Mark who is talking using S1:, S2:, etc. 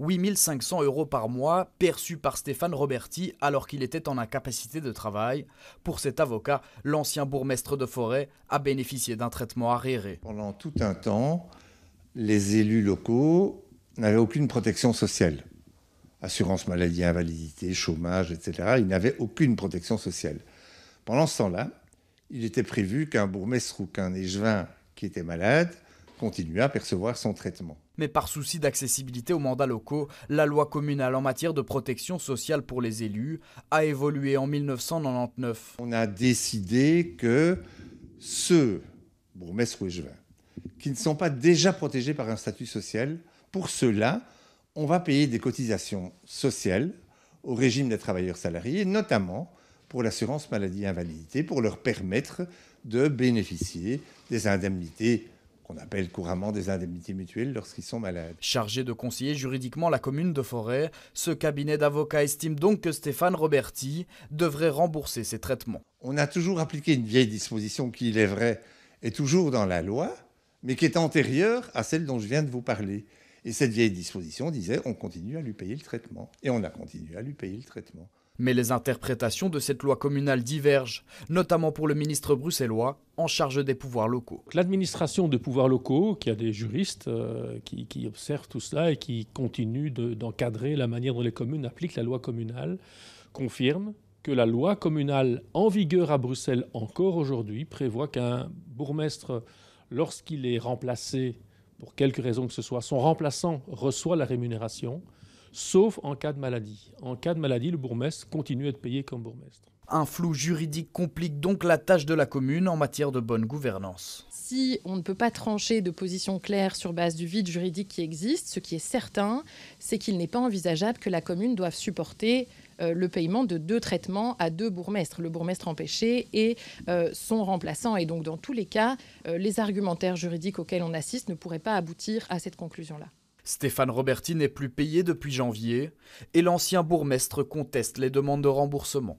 S1: 8500 euros par mois perçus par Stéphane Roberti alors qu'il était en incapacité de travail. Pour cet avocat, l'ancien bourgmestre de Forêt a bénéficié d'un traitement arriéré.
S2: Pendant tout un temps, les élus locaux n'avaient aucune protection sociale. Assurance maladie, invalidité, chômage, etc. Ils n'avaient aucune protection sociale. Pendant ce temps-là, il était prévu qu'un bourgmestre ou qu'un échevin qui était malade continuer à percevoir son traitement.
S1: Mais par souci d'accessibilité aux mandats locaux, la loi communale en matière de protection sociale pour les élus a évolué en
S2: 1999. On a décidé que ceux, bourgmestres qui ne sont pas déjà protégés par un statut social, pour cela, on va payer des cotisations sociales au régime des travailleurs salariés, notamment pour l'assurance maladie-invalidité, pour leur permettre de bénéficier des indemnités qu'on appelle couramment des indemnités mutuelles lorsqu'ils sont malades. Chargé de conseiller juridiquement
S1: la commune de Forêt, ce cabinet d'avocats estime donc que Stéphane Roberti devrait rembourser
S2: ses traitements. On a toujours appliqué une vieille disposition qui, il est vrai, est toujours dans la loi, mais qui est antérieure à celle dont je viens de vous parler. Et cette vieille disposition disait on continue à lui payer le traitement. Et on a continué à lui payer le traitement.
S1: Mais les interprétations de cette loi communale divergent, notamment pour le ministre bruxellois en charge des pouvoirs locaux. L'administration
S3: des pouvoirs locaux, qui a des juristes euh, qui, observent tout cela et qui continuent d'encadrer la manière dont les communes appliquent la loi communale, confirme que la loi communale en vigueur à Bruxelles encore aujourd'hui prévoit qu'un bourgmestre, lorsqu'il est remplacé, pour quelque raison que ce soit, son remplaçant reçoit la rémunération sauf en cas de maladie. En cas de maladie, le bourgmestre continue à être payé comme bourgmestre.
S1: Un flou juridique complique donc la tâche de la commune en matière de bonne gouvernance.
S4: Si on ne peut pas trancher de position claire sur base du vide juridique qui existe, ce qui est certain, c'est qu'il n'est pas envisageable que la commune doive supporter euh, le paiement de deux traitements à deux bourgmestres, le bourgmestre empêché et euh, son remplaçant. Et donc dans tous les cas, euh, les argumentaires juridiques auxquels on assiste ne pourraient pas aboutir à cette conclusion-là.
S1: Stéphane Roberti n'est plus payé depuis janvier et l'ancien bourgmestre conteste les demandes de remboursement.